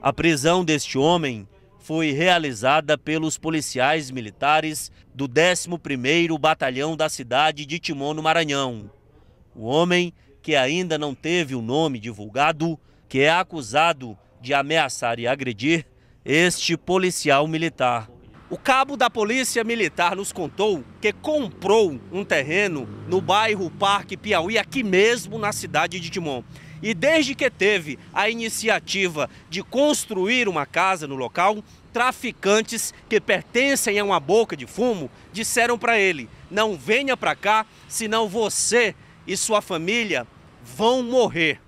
A prisão deste homem foi realizada pelos policiais militares do 11º Batalhão da cidade de Timon, no Maranhão. O homem, que ainda não teve o nome divulgado, que é acusado de ameaçar e agredir este policial militar. O cabo da Polícia Militar nos contou que comprou um terreno no bairro Parque Piauí, aqui mesmo na cidade de Timon. E desde que teve a iniciativa de construir uma casa no local, traficantes que pertencem a uma boca de fumo disseram para ele: não venha para cá, senão você e sua família vão morrer.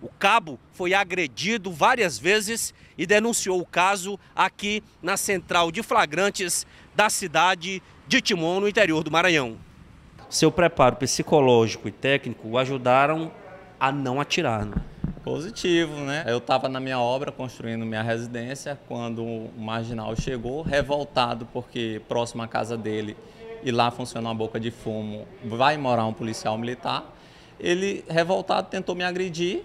O cabo foi agredido várias vezes e denunciou o caso aqui na central de flagrantes da cidade de Timon, no interior do Maranhão. Seu preparo psicológico e técnico o ajudaram a não atirar. Né? Positivo, né? Eu estava na minha obra construindo minha residência quando o marginal chegou, revoltado porque próximo à casa dele e lá funciona uma boca de fumo, vai morar um policial militar. Ele revoltado tentou me agredir,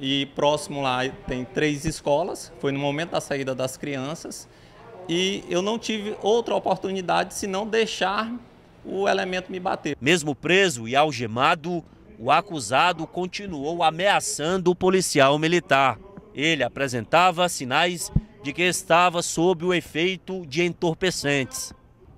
e próximo lá tem três escolas, foi no momento da saída das crianças. E eu não tive outra oportunidade senão deixar o elemento me bater. Mesmo preso e algemado, o acusado continuou ameaçando o policial militar. Ele apresentava sinais de que estava sob o efeito de entorpecentes.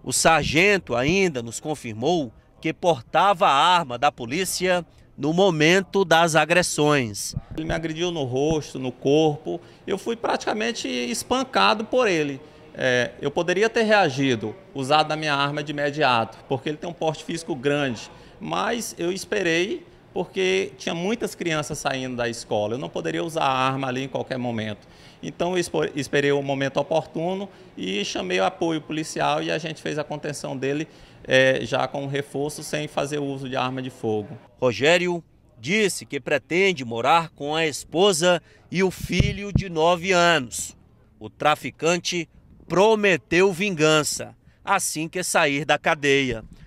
O sargento ainda nos confirmou que portava a arma da polícia no momento das agressões. Ele me agrediu no rosto, no corpo. Eu fui praticamente espancado por ele. É, eu poderia ter reagido, usado a minha arma de imediato, porque ele tem um porte físico grande. Mas eu esperei porque tinha muitas crianças saindo da escola. Eu não poderia usar a arma ali em qualquer momento. Então eu esperei o momento oportuno e chamei o apoio policial e a gente fez a contenção dele é, já com reforço sem fazer uso de arma de fogo. Rogério disse que pretende morar com a esposa e o filho de 9 anos. O traficante prometeu vingança assim que sair da cadeia.